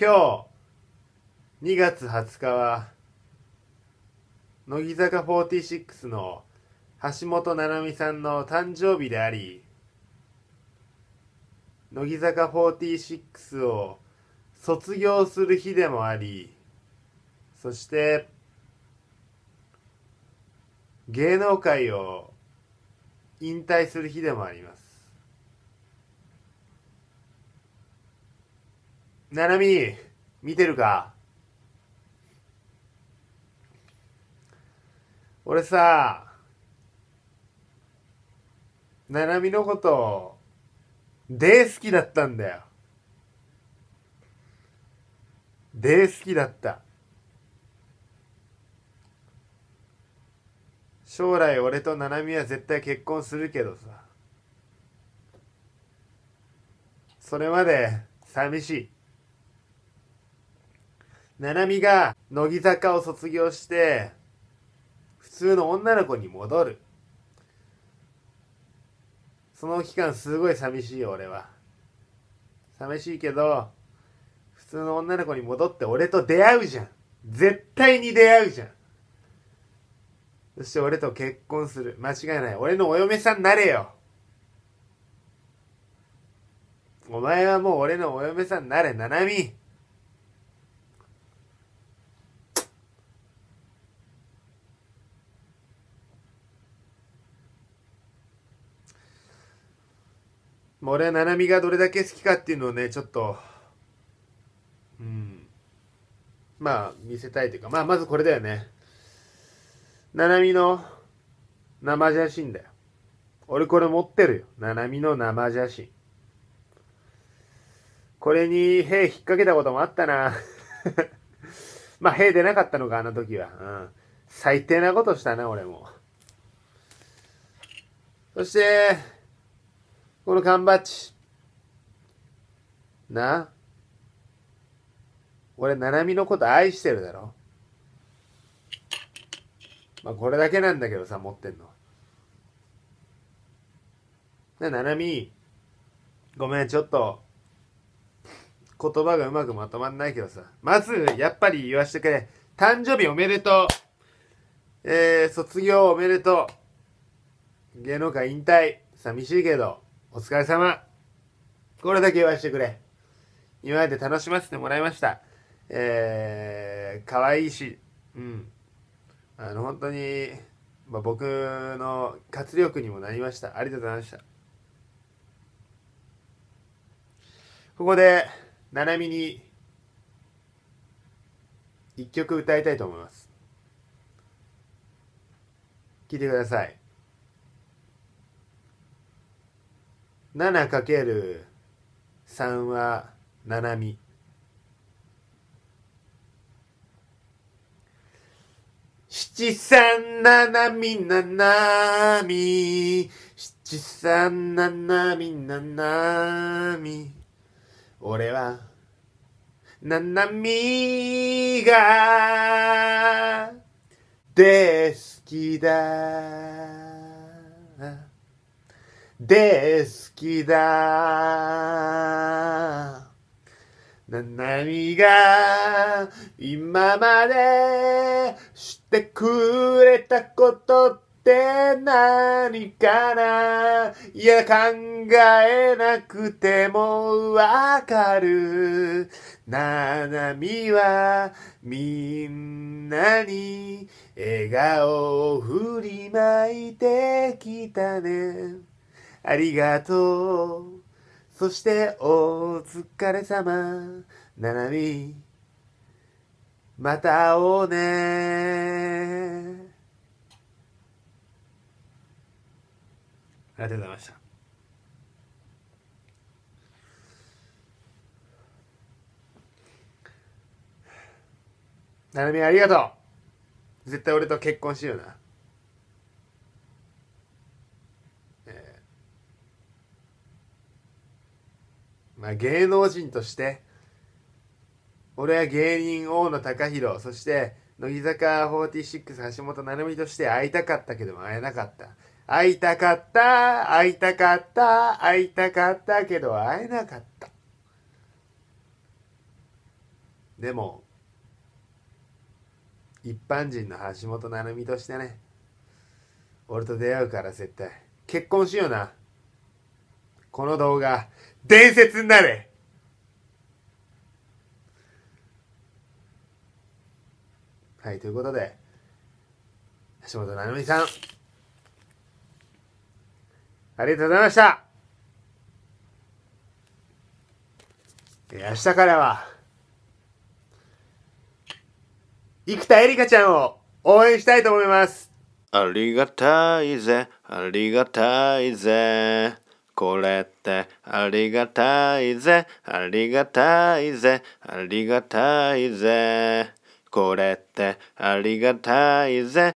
今日2月20日は乃木坂46の橋本七海さんの誕生日であり乃木坂46を卒業する日でもありそして芸能界を引退する日でもありますななみ、見てるか俺さ、ななみのこと、で好きだったんだよ。で好きだった。将来俺とななみは絶対結婚するけどさ。それまで寂しい。ななみが乃木坂を卒業して普通の女の子に戻るその期間すごい寂しいよ俺は寂しいけど普通の女の子に戻って俺と出会うじゃん絶対に出会うじゃんそして俺と結婚する間違いない俺のお嫁さんなれよお前はもう俺のお嫁さんなれななみ俺は七海がどれだけ好きかっていうのをねちょっとうんまあ見せたいというかまあまずこれだよね七海の生写真だよ俺これ持ってるよ七海の生写真これに兵引っ掛けたこともあったな まあ兵出なかったのかあの時は、うん、最低なことしたな俺もそしてこの缶バッジ。な俺、ななみのこと愛してるだろ。まあ、これだけなんだけどさ、持ってんの。な、ななみ、ごめん、ちょっと、言葉がうまくまとまんないけどさ。まず、やっぱり言わしてくれ。誕生日おめでとう。えー、卒業おめでとう。芸能界引退。寂しいけど。お疲れ様。これだけ言わしてくれ。今まで楽しませてもらいました。えー、可愛いし、うん。あの、本当に、まあ、僕の活力にもなりました。ありがとうございました。ここで、ななみに、一曲歌いたいと思います。聴いてください。7×3 は7ミ七三七み七み七三七み七み俺は七みが大好きだで好きだ。な、何が今までしてくれたことって何かないや考えなくてもわかる。ななみはみんなに笑顔を振りまいてきたね。ありがとう。そしてお疲れ様、ななみ。また会おうね。ありがとうございました。ななみありがとう。絶対俺と結婚しような。まあ、芸能人として俺は芸人大野貴弘そして乃木坂46橋本七美として会いたかったけども会えなかった会いたかった会いたかった会いたかったけど会えなかったでも一般人の橋本七美としてね俺と出会うから絶対結婚しようなこの動画、伝説になれはい、ということで、橋本奈美さん、ありがとうございました明日からは、生田絵梨花ちゃんを応援したいと思いますありがたいぜ、ありがたいぜ。これってありがたいぜありがたいぜありがたいぜこれってありがたいぜ